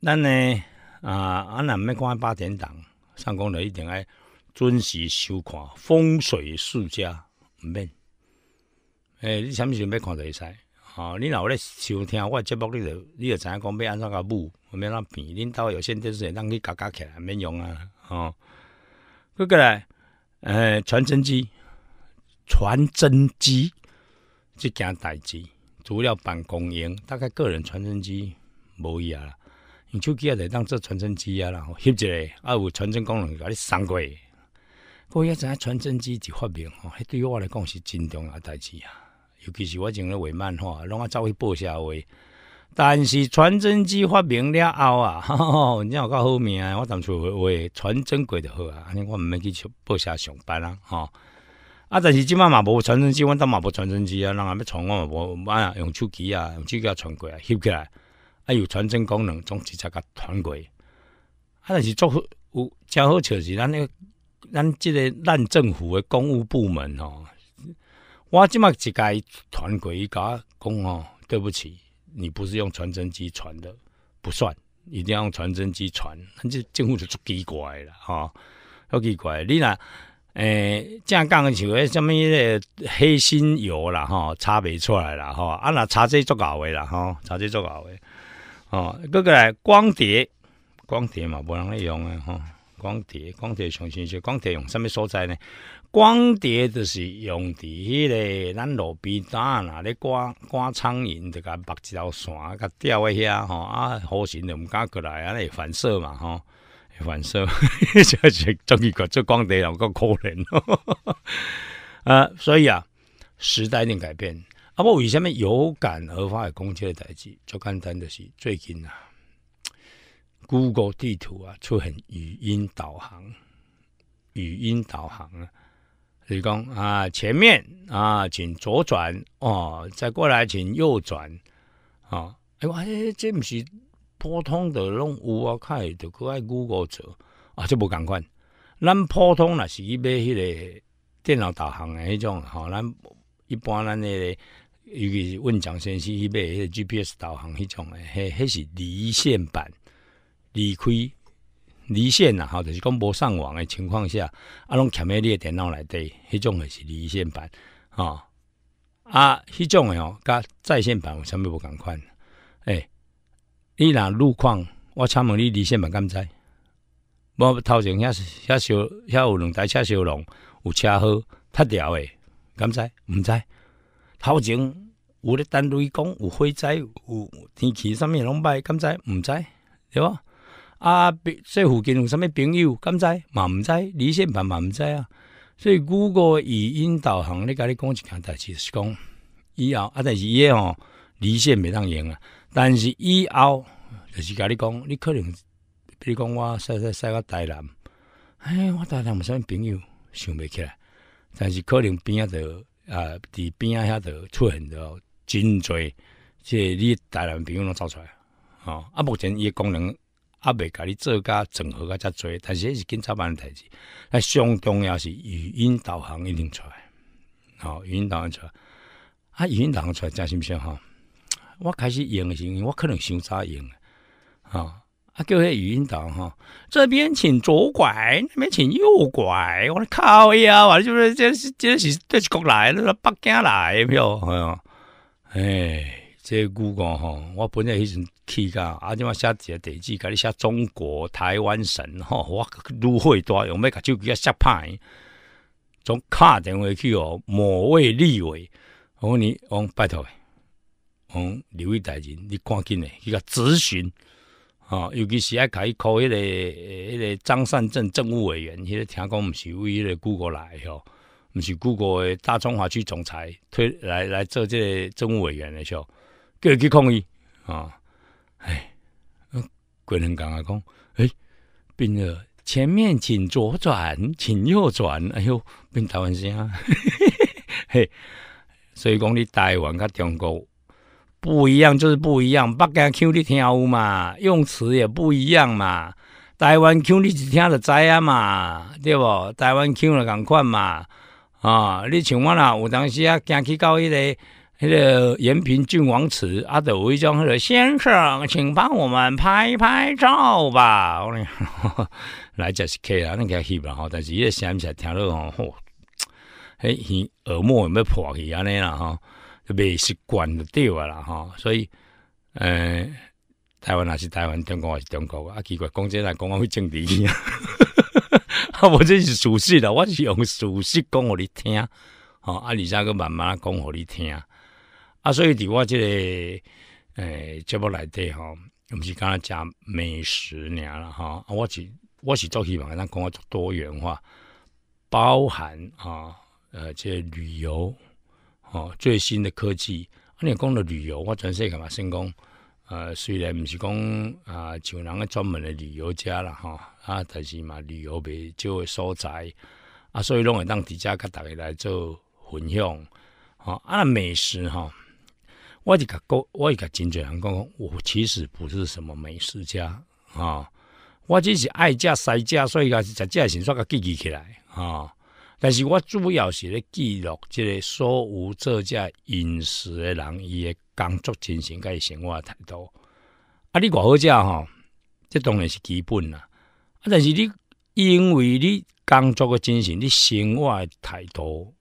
咱呢啊，咱毋要看八点档。上公路一定爱准时收看风水世家，毋免。哎，你啥物时候要看就可以。啊，你若有咧收听我节目？你就你就知影讲要安怎甲舞，没有怎病。恁兜有线电视，咱去夹夹起来，免用啊。哦，这个咧，呃，传真机，传真机即件代志，主要办公用，大概个人传真机无伊啊。啦。用手机也会当做传真机啊啦，翕一个啊有传真功能，甲汝送过。不过一影传真机一发明吼，迄、对于我来讲是真重要代志啊。尤其是我以前咧画漫画，拢啊走去报社画。但是传真机发明了后啊，若有够好命啊！我当初话传真过就好啊，安尼我毋免去报社上班啊。吼啊！但是即摆嘛无传真机，阮当嘛无传真机啊。人啊要传我嘛无，用手机啊，用手机啊传过来，翕起来。还有传真功能，总是才甲传鬼。啊，但是做有诚好笑是咱个咱即个烂政府的公务部门哦。我即嘛一改传鬼甲我讲吼，对不起，你不是用传真机传的不算，一定要用传真机传。咱即政府就做奇怪了吼，好奇怪！你若。诶，正讲的迄什么？迄个黑心油啦，吼，查袂出来啦，吼，啊，若查这做搞的啦，吼，查这做搞的。哦，嗰个咧光碟，光碟嘛，冇人咧用啊！哈，光碟，光碟，重新就光碟用，什么所在呢？光碟就是用在迄个咱路边摊啊，咧挂挂苍蝇，就甲绑一条线，甲吊喺遐，吼啊，好心就唔敢过来啊，嚟反射嘛，哈，反射，就就等于讲，就光碟两个可能咯。啊，所以啊，时代变改变。啊，我为虾米有感而发？的讲车的代志，最简单的是最近啊，Google 地图啊出现语音导航，语音导航啊，李讲啊，前面啊，请左转哦，再过来请右转啊！哎，哇、这这不是普通的拢有啊，开的可爱 Google 走啊，这不赶快？咱普通那是去买迄个电脑导航的迄种，吼，咱一般咱的。伊个问蒋先生去买迄 GPS 导航，迄种诶，迄迄是离线版，离开离线啊，吼，著是讲无上网诶情况下，啊，拢攲起你诶电脑内底，迄种诶是离线版，吼，啊，迄种诶吼，甲在线版有啥物无共款？诶，你若路况，我请问你离线版敢知？我头前遐遐小遐有两台车小龙，有车好，脱掉诶，敢知？毋知？好前有咧单雷公，有火灾，有天气，上面拢歹，敢知毋知？对无？啊，这附近有啥物朋友？敢知嘛毋知？离线办嘛毋知啊。所以，谷歌语音导航，你甲你讲一件代志，是讲，以后啊，但是伊诶吼，离线袂当用啊。但是以后就是甲你讲，你可能，比如讲我西西西到台南，哎，我台南有啥物朋友，想袂起来。但是可能边仔着。啊，伫边啊遐头出现多真侪，即你台南朋友拢走出来，吼啊目前伊功能啊未甲你做甲整合甲遮侪，但是迄是警察办的代志。啊，上重要是语音导航一定出来，吼语音导航出来，啊语音导航出来真心是吼我开始用，时阵我可能先早用，吼。啊，叫迄语音导哈，这边请左拐，那边请右拐。我靠呀，我就是这是这是这是国来，那是北京来，没有？哎，这谷歌哈，我本来以前去噶，啊，你嘛写一个地址，给你写中国台湾省哈，我路会多用咩？个手机要识判？总卡电话去哦，某位立委，我问你，我拜托，我留意代人，你赶紧的去个咨询。哦，尤其是还开考迄个、迄个张善镇政务委员，迄个听讲毋是为迄个 Google 来吼，毋是 Google 诶大中华区总裁推来来做即个政务委员的，叫伊去抗议啊！哎，军人讲啊讲，诶，变了，前面请左转，请右转，哎哟，变台湾声啊，嘿，所以讲你台湾甲中国。不一样就是不一样，北京腔你听有嘛，用词也不一样嘛。台湾腔你一听就知啊嘛，对不？台湾腔的同款嘛。啊，你像我啦，有当时啊，行去到一个那个延平郡王祠，啊，就有一种那个先生，请帮我们拍拍照吧。我 来，就是可以啦，那个 hip 啦，但是伊也声音是听落吼，哎，耳膜有没有破去安尼啦哈。未习惯就对啊啦吼，所以呃，台湾也是台湾，中国也是中国啊，奇怪，讲这在公安会争啊，我 这是事实啦，我是用事实讲互你听，吼，啊，你下个慢慢讲互你听啊。所以的话，这呃，节目内底吼，毋是刚刚讲美食尔啦吼，啊，我是我是做希望让讲安多元化，包含啊呃这旅游。哦，最新的科技，阿你讲了旅游，我全世干嘛先讲？呃，虽然毋是讲啊，像人个专门的旅游家了哈，啊，但是嘛，旅游袂少的所在，啊，所以拢会当底遮跟大家来做分享。哦，啊，美食哈，我就个个，我一个真侪人讲，我其实不是什么美食家啊，我只是爱食西食，所以啊，食家先先个记记起来啊。但是我主要是咧记录即个所有做遮饮食诶人，伊诶工作精神甲伊生活态度。啊，你偌好食吼，这当然是基本啦。啊，但是你因为你工作诶精神，你生活诶态度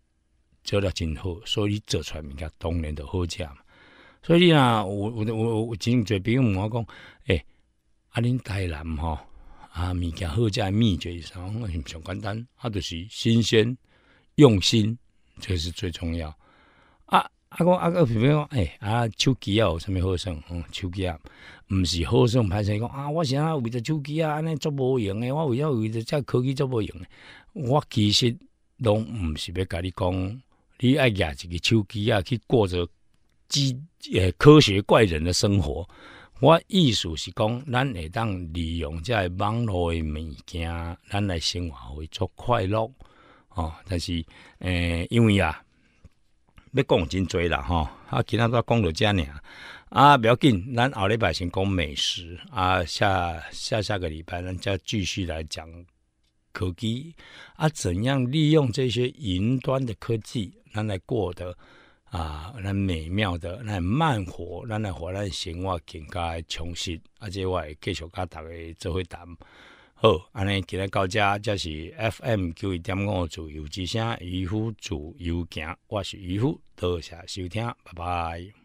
做得真好，所以做出来物件当然都好食嘛。所以啦，我我我我真侪朋友问我讲，诶啊恁台南吼。啊，物件好诶秘诀是啥？我唔上简单，啊，就是新鲜用心，这是最重要。啊，啊，哥啊哥，朋友，讲，哎，啊，手机啊，有啥物好耍嗯，手机啊，毋是好耍，歹势讲啊，我想啊，为着手机啊，安尼足无用诶，我为了为了遮科技足无用诶，我其实拢毋是要甲你讲，你爱举一个手机啊，去过着基诶科学怪人的生活。我意思是讲，咱会当利用这网络的物件，咱来生活会做快乐哦。但是，诶，因为啊，要讲真侪啦，吼，啊，今仔日讲到遮尔啊，不要紧，咱后礼拜先讲美食啊，下下下个礼拜咱再继续来讲科技啊，怎样利用这些云端的科技，咱来过得。啊，咱美妙的那慢活，咱来活咱生活更加充实，而且我会继续甲逐个做伙谈。好，安尼今日到这，就是 FM 九一点五自由之声渔夫自由行，我是渔夫，多谢收听，拜拜。